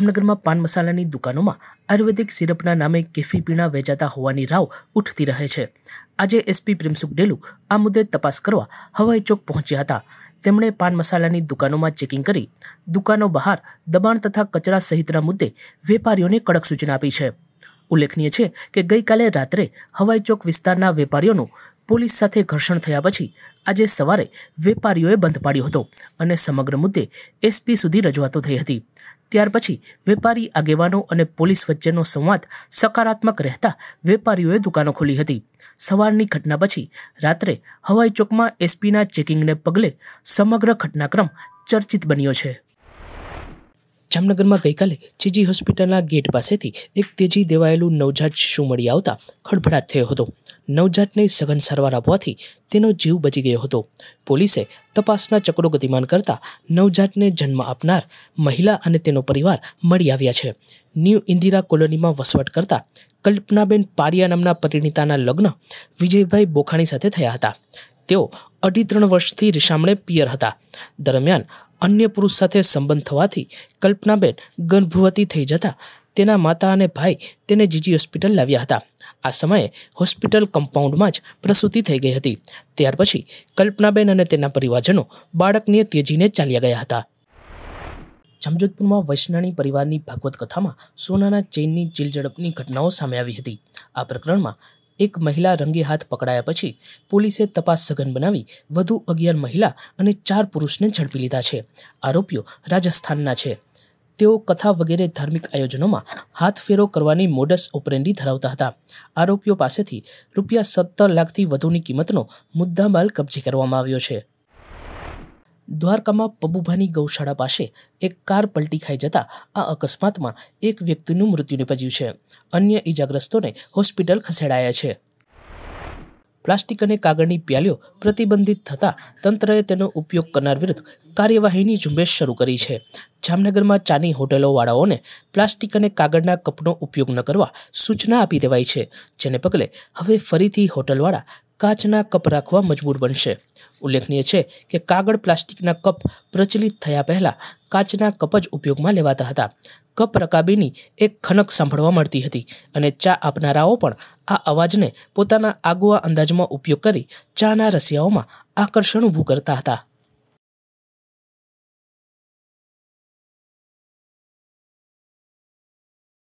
જામનગરમાં પાન મસાલાની દુકાનોમાં આયુર્વેદિક સિરપના નામે કેફી પીણા વેચાતા હોવાની રાવ ઉઠતી રહે છે આજે એસપી પ્રેમસુખ ડેલુ આ મુદ્દે તપાસ કરવા હવાઈ ચોક પહોંચ્યા હતા તેમણે પાન મસાલાની દુકાનોમાં ચેકિંગ કરી દુકાનો બહાર દબાણ તથા કચરા સહિતના મુદ્દે વેપારીઓને કડક સૂચના આપી છે ઉલ્લેખનીય છે કે ગઈકાલે રાત્રે હવાઈ ચોક વિસ્તારના વેપારીઓનું પોલીસ સાથે ઘર્ષણ થયા પછી આજે સવારે વેપારીઓએ બંધ પાડ્યો હતો અને સમગ્ર મુદ્દે એસપી સુધી રજૂઆતો થઈ હતી ત્યાર પછી વેપારી આગેવાનો અને પોલીસ વચ્ચેનો સંવાદ સકારાત્મક રહેતા વેપારીઓએ દુકાનો ખોલી હતી સવારની ઘટના પછી રાત્રે હવાઈ ચોકમાં એસપીના ચેકિંગને પગલે સમગ્ર ઘટનાક્રમ ચર્ચિત બન્યો છે જામનગરમાં ગઈકાલે ચીજી હોસ્પિટલના ગેટ પાસેથી એક તેજી દેવાયેલું નવજાત શિશુ મળી આવતા ખળભળાટ થયો હતો નવજાતને સઘન સારવાર આપવાથી તેનો જીવ બચી ગયો હતો પોલીસે તપાસના ચક્રો ગતિમાન કરતા નવજાતને જન્મ આપનાર મહિલા અને તેનો પરિવાર મળી આવ્યા છે ન્યૂ ઇન્દિરા કોલોનીમાં વસવાટ કરતા કલ્પનાબેન પારિયા નામના પરિણીતાના લગ્ન વિજયભાઈ બોખાણી સાથે થયા હતા તેઓ અઢી ત્રણ વર્ષથી રિશામણે પિયર હતા દરમિયાન અન્ય પુરુષ સાથે સંબંધ થવાથી કલ્પનાબેન ગર્ભવતી થઈ જતા તેના માતા અને ભાઈ તેને જીજી હોસ્પિટલ લાવ્યા હતા આ સમયે હોસ્પિટલ કમ્પાઉન્ડમાં જ પ્રસૂતિ થઈ ગઈ હતી ત્યાર પછી કલ્પનાબેન અને તેના પરિવારજનો બાળકને તેજીને ચાલ્યા ગયા હતા જમજોધપુરમાં વૈષ્ણણી પરિવારની ભાગવત કથામાં સોનાના ચેઇનની જીલઝડપની ઘટનાઓ સામે આવી હતી આ પ્રકરણમાં એક મહિલા રંગે હાથ પકડાયા પછી પોલીસે તપાસ સઘન બનાવી વધુ અગિયાર મહિલા અને ચાર પુરુષને ઝડપી લીધા છે આરોપીઓ રાજસ્થાનના છે તેઓ કથા વગેરે ધાર્મિક આયોજનોમાં હાથ ફેરો કરવાની મોડસ ઓપરેન્ડી ધરાવતા હતા આરોપીઓ પાસેથી રૂપિયા સત્તર લાખથી વધુની કિંમતનો મુદ્દામાલ કબજે કરવામાં આવ્યો છે દ્વારકામાં પબુભાની ગૌશાળા પાસે એક કાર પલટી ખાઈ જતા આ અકસ્માતમાં એક વ્યક્તિનું મૃત્યુ નિપજ્યું છે અન્ય ઈજાગ્રસ્તોને હોસ્પિટલ ખસેડાયા છે પ્લાસ્ટિક અને કાગળની પ્યાલીઓ પ્રતિબંધિત થતાં તંત્રએ તેનો ઉપયોગ કરનાર વિરુદ્ધ કાર્યવાહીની ઝુંબેશ શરૂ કરી છે જામનગરમાં ચાની હોટેલોવાળાઓને પ્લાસ્ટિક અને કાગળના કપનો ઉપયોગ ન કરવા સૂચના આપી દેવાઈ છે જેને પગલે હવે ફરીથી હોટલવાળા કાચના કપ રાખવા મજબૂર બનશે ઉલ્લેખનીય છે કે કાગળ પ્લાસ્ટિકના કપ પ્રચલિત થયા પહેલાં કાચના કપ જ ઉપયોગમાં લેવાતા હતા કપ રકાબીની એક ખનક સાંભળવા મળતી હતી અને ચા આપનારાઓ પણ આ અવાજને પોતાના આગવા અંદાજમાં ઉપયોગ કરી ચાના રસિયાઓમાં આકર્ષણ ઊભું કરતા હતા